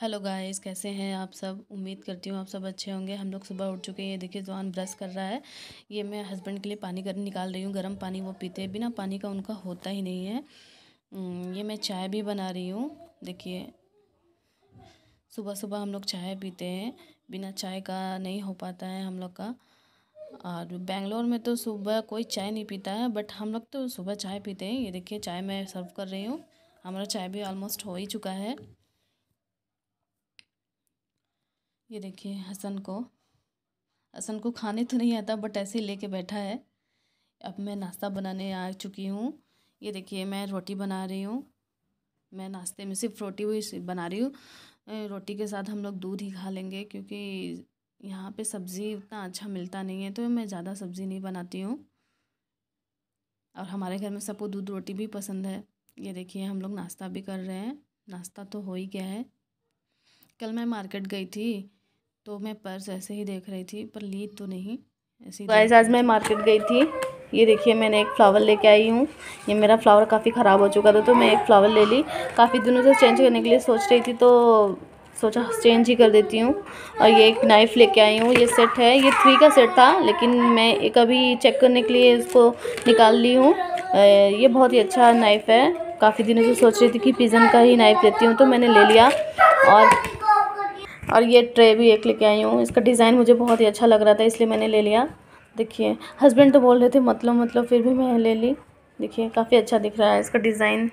hello guys कैसे हैं आप सब उम्मीद करती हूँ आप सब अच्छे होंगे हम लोग सुबह उठ चुके हैं ये देखिए जवान ब्रश कर रहा है ये मैं हस्बैंड के लिए पानी गर्म निकाल रही हूँ गर्म पानी वो पीते हैं बिना पानी का उनका होता ही नहीं है हम्म, ये मैं चाय भी बना रही हूँ देखिए सुबह सुबह हम लोग चाय पीते हैं बिना चाय का नहीं हो पाता है हम लोग का और बेंगलोर में तो सुबह कोई चाय नहीं पीता है बट हम लोग तो सुबह चाय पीते हैं ये देखिए चाय मैं सर्व कर रही हूँ हमारा चाय भी ऑलमोस्ट हो ही चुका है ये देखिए हसन को हसन को खाने तो नहीं आता बट ऐसे ही लेके बैठा है अब मैं नाश्ता बनाने आ चुकी हूँ ये देखिए मैं रोटी बना रही हूँ मैं नाश्ते में सिर्फ रोटी हुई बना रही हूँ रोटी के साथ हम लोग दूध ही खा लेंगे क्योंकि यहाँ पे सब्ज़ी उतना अच्छा मिलता नहीं है तो मैं ज़्यादा सब्ज़ी नहीं बनाती हूँ और हमारे घर में सबको दूध रोटी भी पसंद है ये देखिए हम लोग नाश्ता भी कर रहे हैं नाश्ता तो हो ही गया है कल मैं मार्केट गई थी तो मैं पर्स ऐसे ही देख रही थी पर ली तो नहीं ऐसी गाइस तो आज मैं मार्केट गई थी ये देखिए मैंने एक फ़्लावर लेके आई हूँ ये मेरा फ्लावर काफ़ी ख़राब हो चुका था तो मैं एक फ़्लावर ले ली काफ़ी दिनों से चेंज करने के लिए सोच रही थी तो सोचा चेंज ही कर देती हूँ और ये एक नाइफ़ लेके आई हूँ ये सेट है ये थ्री का सेट था लेकिन मैं एक अभी चेक करने के लिए इसको निकाल ली हूँ ये बहुत ही अच्छा नाइफ़ है काफ़ी दिनों से सोच रही थी कि पिज़न का ही नाइफ़ लेती हूँ तो मैंने ले लिया और और ये ट्रे भी एक लेके आई हूँ इसका डिज़ाइन मुझे बहुत ही अच्छा लग रहा था इसलिए मैंने ले लिया देखिए हस्बैंड तो बोल रहे थे मतलब मतलब फिर भी मैं ले ली देखिए काफ़ी अच्छा दिख रहा है इसका डिज़ाइन